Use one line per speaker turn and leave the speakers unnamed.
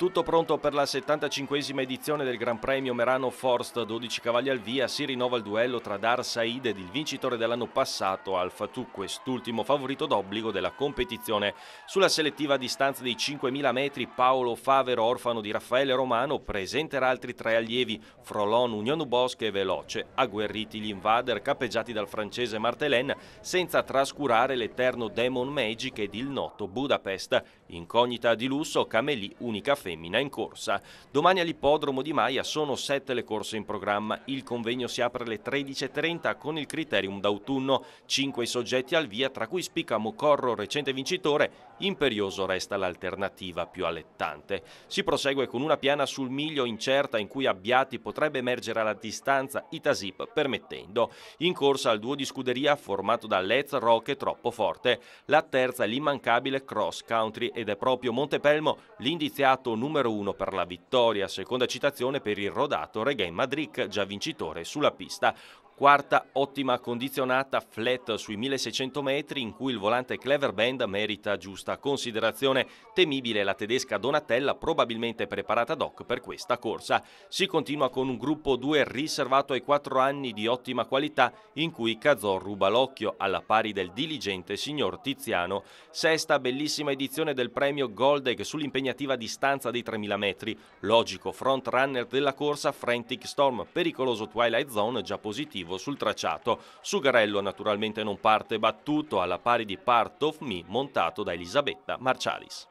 Tutto pronto per la 75esima edizione del Gran Premio Merano Forst, 12 cavalli al via, si rinnova il duello tra Dar Said ed il vincitore dell'anno passato Alfa Tu, quest'ultimo favorito d'obbligo della competizione. Sulla selettiva distanza dei 5.000 metri Paolo Favero, orfano di Raffaele Romano, presenterà altri tre allievi, Frolon, Union Bosch e Veloce, agguerriti gli invader capeggiati dal francese Martelen, senza trascurare l'eterno Demon Magic ed il noto Budapest, incognita di lusso, Camelì, unica fede femmina in corsa. Domani all'ippodromo di Maia sono sette le corse in programma. Il convegno si apre alle 13.30 con il criterium d'autunno. Cinque i soggetti al via, tra cui spicca Mocorro, recente vincitore. Imperioso resta l'alternativa più allettante. Si prosegue con una piana sul miglio incerta in cui Abbiati potrebbe emergere alla distanza Itasip permettendo. In corsa al duo di scuderia formato da Let's Rock e Troppo Forte. La terza è l'immancabile cross country ed è proprio Montepelmo l'indiziato numero uno per la vittoria, seconda citazione per il rodato Regain Madrid, già vincitore sulla pista. Quarta ottima condizionata flat sui 1600 metri in cui il volante Clever Band merita giusta considerazione. Temibile la tedesca Donatella probabilmente preparata ad hoc per questa corsa. Si continua con un gruppo 2 riservato ai 4 anni di ottima qualità in cui Cazò ruba l'occhio alla pari del diligente signor Tiziano. Sesta bellissima edizione del premio Goldeg sull'impegnativa distanza dei 3000 metri. Logico front runner della corsa Frantic Storm, pericoloso Twilight Zone già positivo arrivo sul tracciato. Sugarello naturalmente non parte battuto alla pari di Part of Me montato da Elisabetta Marcialis.